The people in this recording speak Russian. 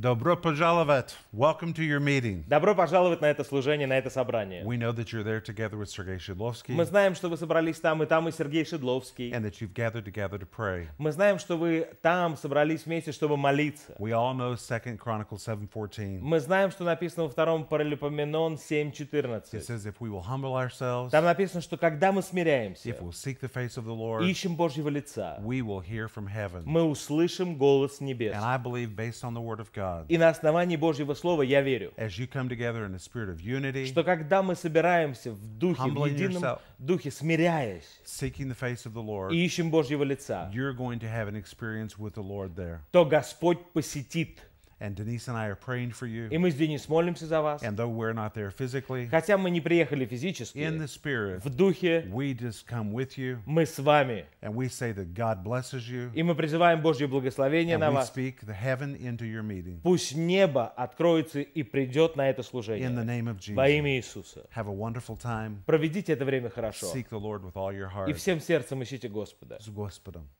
Добро пожаловать. Welcome to your meeting. Добро пожаловать на это служение, на это собрание. We know that you're there together with Sergei Shidlovsky. Мы знаем, что вы собрались там и там и Сергей Шидловский. And that you've gathered together to pray. Мы знаем, что вы там собрались вместе, чтобы молиться. We all know Second Chronicles 7:14. Мы знаем, что написано во втором Паралипоменон 7:14. It says if we will humble ourselves. Там написано, что когда мы смиряемся. If we'll seek the face of the Lord. Ищем Божьего лица. We will hear from heaven. Мы услышим голос небес. And I believe based on the word of God God. И на основании Божьего Слова я верю, As you come together in the spirit of unity, что когда мы собираемся в духе, в humbling едином yourself, духе, смиряясь, seeking the face of the Lord, и ищем Божьего лица, you're going to have an experience with the Lord there. то Господь посетит And Denise and I are praying for you. И мы с Денис молимся за вас. And though we're not there physically, хотя мы не приехали физически, in the spirit, в духе, we just come with you. Мы с вами. And we say that God blesses you. И мы призываем Божье благословение and на we вас. Speak the heaven into your meeting. Пусть небо откроется и придет на это служение. In the name of Jesus. Во имя Иисуса. Have a wonderful time. Проведите это время хорошо. Seek the Lord with all your heart. И всем сердцем ищите Господа. С Господом.